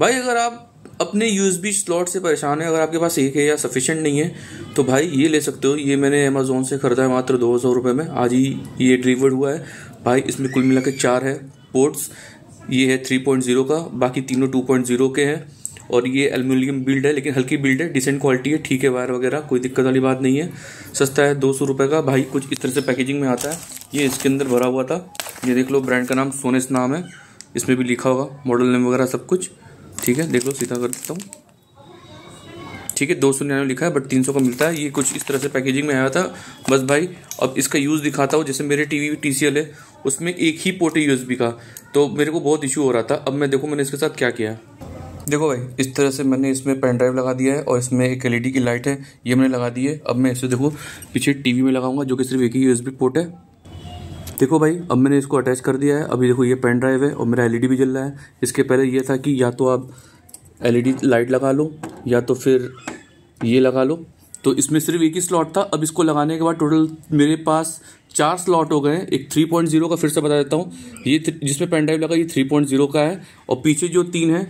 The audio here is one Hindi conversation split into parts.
भाई अगर आप अपने यूएसबी स्लॉट से परेशान है अगर आपके पास एक है या सफिशेंट नहीं है तो भाई ये ले सकते हो ये मैंने अमेजोन से ख़रीदा है मात्र दो सौ रुपये में आज ही ये डिलीवर्ड हुआ है भाई इसमें कुल मिला के चार है पोर्ट्स ये है थ्री पॉइंट जीरो का बाकी तीनों टू पॉइंट जीरो के हैं और ये एलमिनियम बिल्ड है लेकिन हल्की बिल्ड है डिसेंट क्वालिटी है ठीक है वायर वगैरह कोई दिक्कत वाली बात नहीं है सस्ता है दो सौ रुपये का भाई कुछ इस तरह से पैकेजिंग में आता है ये इसके अंदर भरा हुआ था ये देख लो ब्रांड का नाम सोनेस नाम है इसमें भी लिखा होगा मॉडल नेम वगैरह सब कुछ ठीक है देख लो सीधा कर देता हूँ ठीक है दो सौ निन्यानवे लिखा है बट तीन सौ का मिलता है ये कुछ इस तरह से पैकेजिंग में आया था बस भाई अब इसका यूज़ दिखाता हूँ जैसे मेरे टीवी टी सी एल है उसमें एक ही पोर्ट है यूएसबी का तो मेरे को बहुत इशू हो रहा था अब मैं देखो मैंने इसके साथ क्या किया देखो भाई इस तरह से मैंने इसमें पेन ड्राइव लगा दिया है और इसमें एक डी e की लाइट है ये मैंने लगा दी है अब मैं इसे देखो पीछे वी में लगाऊंगा जो कि सिर्फ एक ही बी पोर्ट है देखो भाई अब मैंने इसको अटैच कर दिया है अभी देखो ये पेन ड्राइव है और मेरा एलईडी e भी जल रहा है इसके पहले ये था कि या तो आप एलईडी लाइट e लगा लो या तो फिर ये लगा लो तो इसमें सिर्फ एक ही स्लॉट था अब इसको लगाने के बाद टोटल मेरे पास चार स्लॉट हो गए हैं एक 3.0 का फिर से बता देता हूँ ये जिसमें पेन ड्राइव लगा ये 3.0 का है और पीछे जो तीन है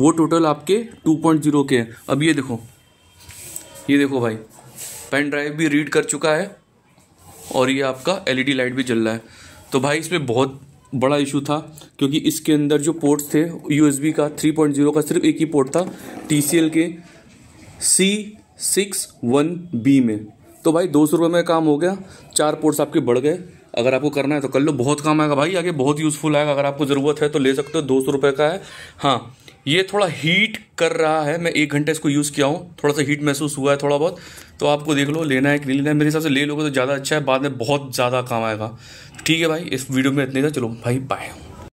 वो टोटल आपके 2.0 के हैं अब ये देखो ये देखो भाई पेन ड्राइव भी रीड कर चुका है और ये आपका एलईडी लाइट e भी जल रहा है तो भाई इसमें बहुत बड़ा इशू था क्योंकि इसके अंदर जो पोर्ट्स थे यूएसबी का 3.0 का सिर्फ एक ही पोर्ट था टी के सी सिक्स वन बी में तो भाई दो सौ रुपये में काम हो गया चार पोर्ट्स आपके बढ़ गए अगर आपको करना है तो कर लो बहुत काम आएगा भाई आगे बहुत यूज़फुल आएगा अगर आपको ज़रूरत है तो ले सकते हो दो सौ रुपये का है हाँ ये थोड़ा हीट कर रहा है मैं एक घंटा इसको यूज़ किया हूँ थोड़ा सा हीट महसूस हुआ है थोड़ा बहुत तो आपको देख लो लेना है कि नहीं लेना है मेरे हिसाब से ले लोगे तो ज़्यादा अच्छा है बाद में बहुत ज़्यादा काम आएगा ठीक है भाई इस वीडियो में इतने का चलो भाई बाय